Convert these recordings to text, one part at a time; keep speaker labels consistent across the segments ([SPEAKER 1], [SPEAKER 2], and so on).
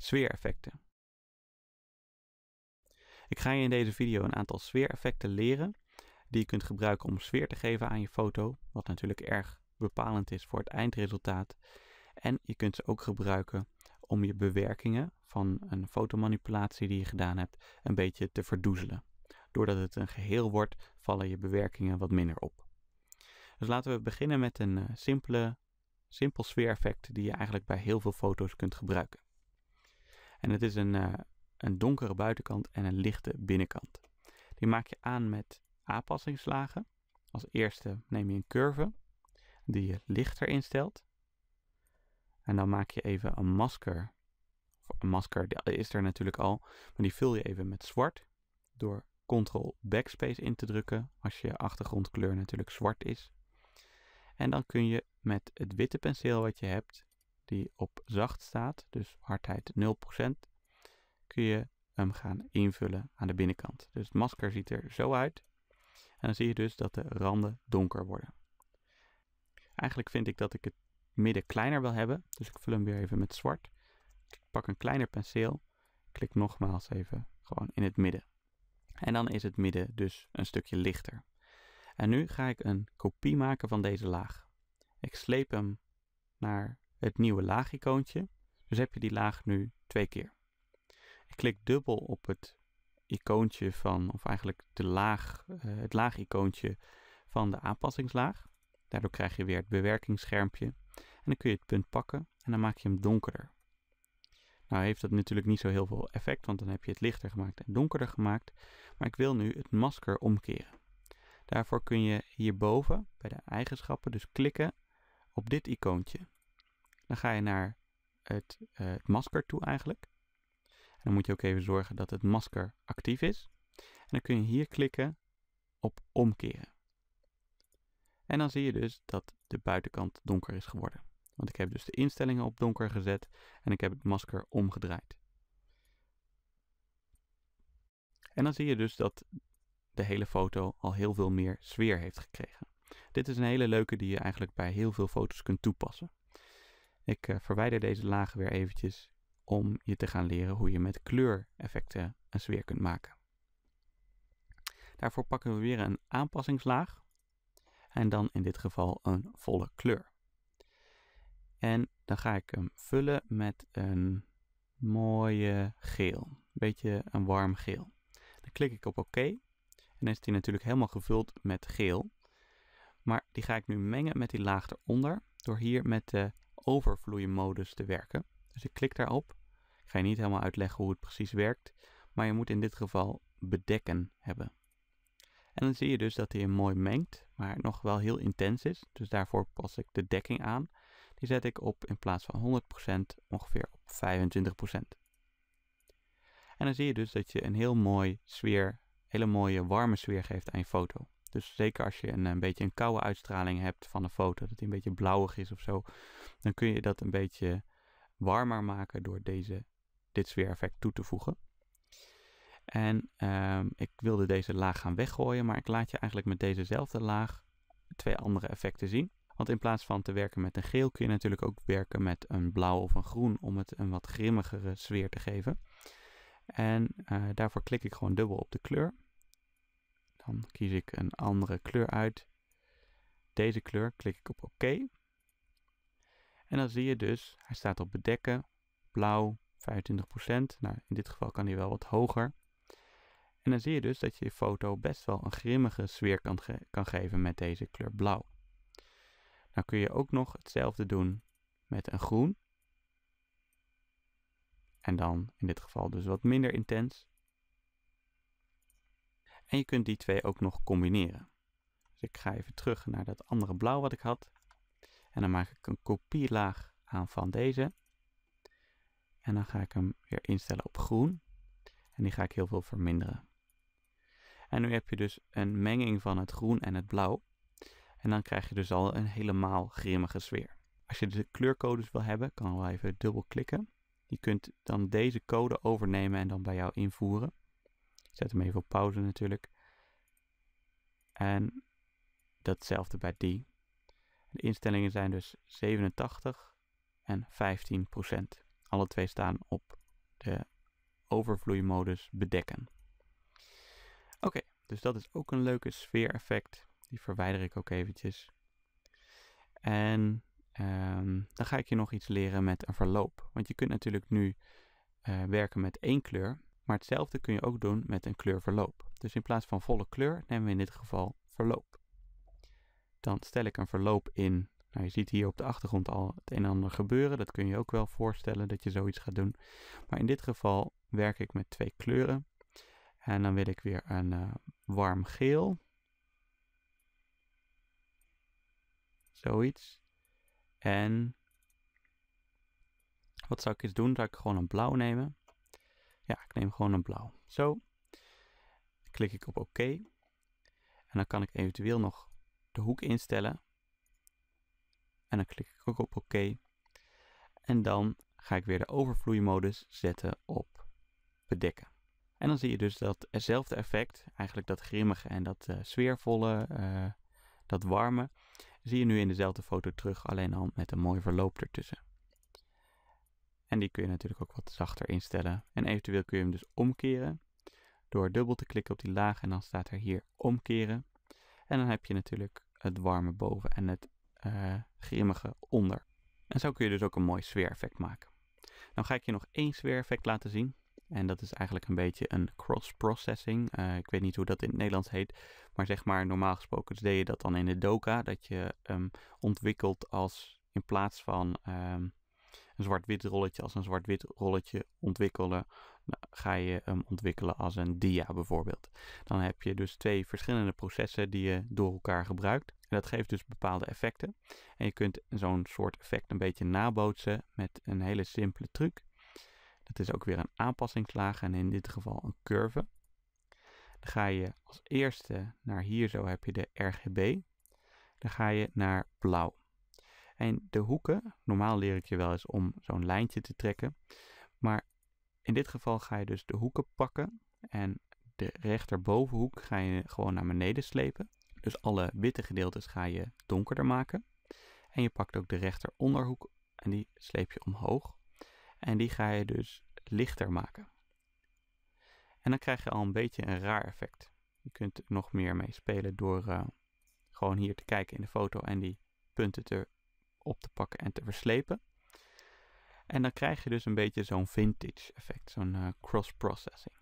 [SPEAKER 1] Sfeereffecten. Ik ga je in deze video een aantal sfeereffecten leren die je kunt gebruiken om sfeer te geven aan je foto, wat natuurlijk erg bepalend is voor het eindresultaat. En je kunt ze ook gebruiken om je bewerkingen van een fotomanipulatie die je gedaan hebt een beetje te verdoezelen. Doordat het een geheel wordt, vallen je bewerkingen wat minder op. Dus laten we beginnen met een eh, simpele, simpel sfeereffect die je eigenlijk bij heel veel foto's kunt gebruiken. En het is een, eh, een donkere buitenkant en een lichte binnenkant. Die maak je aan met aanpassingslagen. Als eerste neem je een curve die je lichter instelt. En dan maak je even een masker. Een masker is er natuurlijk al, maar die vul je even met zwart door Ctrl Backspace in te drukken als je achtergrondkleur natuurlijk zwart is. En dan kun je met het witte penseel wat je hebt die op zacht staat, dus hardheid 0%, kun je hem gaan invullen aan de binnenkant. Dus het masker ziet er zo uit. En dan zie je dus dat de randen donker worden. Eigenlijk vind ik dat ik het midden kleiner wil hebben, dus ik vul hem weer even met zwart. Ik pak een kleiner penseel, klik nogmaals even gewoon in het midden. En dan is het midden dus een stukje lichter. En nu ga ik een kopie maken van deze laag. Ik sleep hem naar het nieuwe laagicoontje. Dus heb je die laag nu twee keer. Ik klik dubbel op het icoontje van, of eigenlijk de laag, eh, het laagicoontje van de aanpassingslaag. Daardoor krijg je weer het bewerkingsschermpje. En dan kun je het punt pakken en dan maak je hem donkerder. Nou heeft dat natuurlijk niet zo heel veel effect, want dan heb je het lichter gemaakt en donkerder gemaakt. Maar ik wil nu het masker omkeren. Daarvoor kun je hierboven bij de eigenschappen dus klikken op dit icoontje. Dan ga je naar het, eh, masker toe eigenlijk. dan moet je ook even zorgen dat het masker actief is. En dan kun je hier klikken op omkeren. En dan zie je dus dat de buitenkant donker is geworden. Want ik heb dus de instellingen op donker gezet en ik heb het masker omgedraaid. En dan zie je dus dat de hele foto al heel veel meer sfeer heeft gekregen. Dit is een hele leuke die je eigenlijk bij heel veel foto's kunt toepassen. Ik eh, verwijder deze lagen weer eventjes om je te gaan leren hoe je met kleureffecten een sfeer kunt maken. Daarvoor pakken we weer een aanpassingslaag en dan in dit geval een volle kleur. En dan ga ik hem vullen met een mooie geel, een beetje een warm geel. Dan klik ik op oké OK. en dan is die natuurlijk helemaal gevuld met geel. Maar die ga ik nu mengen met die laag eronder door hier met de modus te werken. Dus ik klik daarop. Ik ga je niet helemaal uitleggen hoe het precies werkt, maar je moet in dit geval bedekken hebben. En dan zie je dus dat hij hem mooi mengt, maar nog wel heel intens is. Dus daarvoor pas ik de dekking aan. Die zet ik op in plaats van 100% ongeveer op 25%. En dan zie je dus dat je een heel mooi sfeer, hele mooie warme sfeer geeft aan je foto. Dus zeker als je een, eh, beetje een koude uitstraling hebt van een foto, dat die een beetje blauwig is of zo, dan kun je dat een beetje warmer maken door deze, dit effect toe te voegen. En ehm, ik wilde deze laag gaan weggooien, maar ik laat je eigenlijk met dezezelfde laag twee andere effecten zien. Want in plaats van te werken met een geel kun je natuurlijk ook werken met een blauw of een groen om het een wat grimmigere sfeer te geven. En eh, daarvoor klik ik gewoon dubbel op de kleur. Dan kies ik een andere kleur uit. Deze kleur klik ik op OK. En dan zie je dus, hij staat op bedekken, blauw 25%. Nou, in dit geval kan hij wel wat hoger. En dan zie je dus dat je je foto best wel een grimmige sfeer kan, kan geven met deze kleur blauw. Nou kun je ook nog hetzelfde doen met een groen. En dan in dit geval dus wat minder intens. En je kunt die twee ook nog combineren. Dus ik ga even terug naar dat andere blauw wat ik had. En dan maak ik een kopielaag aan van deze. En dan ga ik hem weer instellen op groen. En die ga ik heel veel verminderen. En nu heb je dus een menging van het groen en het blauw. En dan krijg je dus al een helemaal grimmige sfeer. Als je de kleurcodes wil hebben, kan je wel even dubbel klikken. Je kunt dan deze code overnemen en dan bij jou invoeren zet hem even op pauze natuurlijk. En datzelfde bij die. De instellingen zijn dus 87 en 15 procent. Alle twee staan op de overvloeimodus bedekken. Oké, dus dat is ook een leuke sfeer-effect Die verwijder ik ook eventjes. En ehm, dan ga ik je nog iets leren met een verloop. Want je kunt natuurlijk nu eh, werken met één kleur. Maar hetzelfde kun je ook doen met een kleurverloop. Dus in plaats van volle kleur nemen we in dit geval verloop. Dan stel ik een verloop in. Nou, je ziet hier op de achtergrond al het een en ander gebeuren. Dat kun je ook wel voorstellen dat je zoiets gaat doen. Maar in dit geval werk ik met twee kleuren. En dan wil ik weer een eh, warm geel. Zoiets. En wat zou ik eens doen? Zou ik gewoon een blauw nemen? Ja, ik neem gewoon een blauw. Zo. Klik ik op oké En dan kan ik eventueel nog de hoek instellen. En dan klik ik ook op oké En dan ga ik weer de overvloeimodus zetten op bedekken. En dan zie je dus dat hetzelfde effect, eigenlijk dat grimmige en dat eh, sfeervolle, eh, dat warme, zie je nu in dezelfde foto terug, alleen al met een mooi verloop ertussen. En die kun je natuurlijk ook wat zachter instellen. En eventueel kun je hem dus omkeren door dubbel te klikken op die laag en dan staat er hier omkeren. En dan heb je natuurlijk het warme boven en het eh, grimmige onder. En zo kun je dus ook een mooi effect maken. Nou ga ik je nog één effect laten zien. En dat is eigenlijk een beetje een cross-processing. Eh, ik weet niet hoe dat in het Nederlands heet. Maar zeg maar, normaal gesproken dus deed je dat dan in de doka. Dat je um, ontwikkelt als in plaats van ehm, een zwart-wit rolletje als een zwart-wit rolletje ontwikkelen, nou, ga je hem ontwikkelen als een dia bijvoorbeeld. Dan heb je dus twee verschillende processen die je door elkaar gebruikt. En dat geeft dus bepaalde effecten. En je kunt zo'n soort effect een beetje nabootsen met een hele simpele truc. Dat is ook weer een aanpassingslaag en in dit geval een curve. Dan ga je als eerste naar hier zo heb je de RGB. Dan ga je naar blauw. En de hoeken, normaal leer ik je wel eens om zo'n lijntje te trekken. Maar in dit geval ga je dus de hoeken pakken en de rechterbovenhoek ga je gewoon naar beneden slepen. Dus alle witte gedeeltes ga je donkerder maken. En je pakt ook de rechteronderhoek en die sleep je omhoog. En die ga je dus lichter maken. En dan krijg je al een beetje een raar effect. Je kunt er nog meer mee spelen door eh, gewoon hier te kijken in de foto en die punten te op te pakken en te verslepen. En dan krijg je dus een beetje zo'n vintage effect, zo'n eh, cross-processing.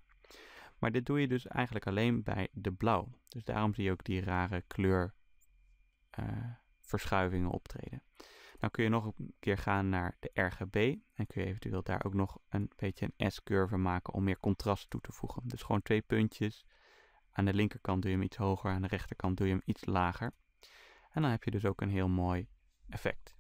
[SPEAKER 1] Maar dit doe je dus eigenlijk alleen bij de blauw. Dus daarom zie je ook die rare kleurverschuivingen eh, optreden. Dan nou kun je nog een keer gaan naar de RGB en kun je eventueel daar ook nog een beetje een S-curve maken om meer contrast toe te voegen. Dus gewoon twee puntjes. Aan de linkerkant doe je hem iets hoger, aan de rechterkant doe je hem iets lager. En dan heb je dus ook een heel mooi effect.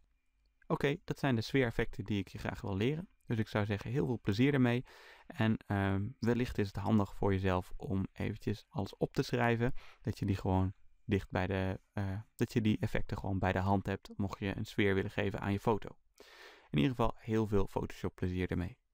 [SPEAKER 1] Oké, dat zijn de sfeer effecten die ik je graag wil leren. Dus ik zou zeggen, heel veel plezier ermee. En ehm, wellicht is het handig voor jezelf om eventjes alles op te schrijven. Dat je die gewoon dicht bij de. Eh, dat je die effecten gewoon bij de hand hebt. Mocht je een sfeer willen geven aan je foto. In ieder geval heel veel Photoshop plezier ermee.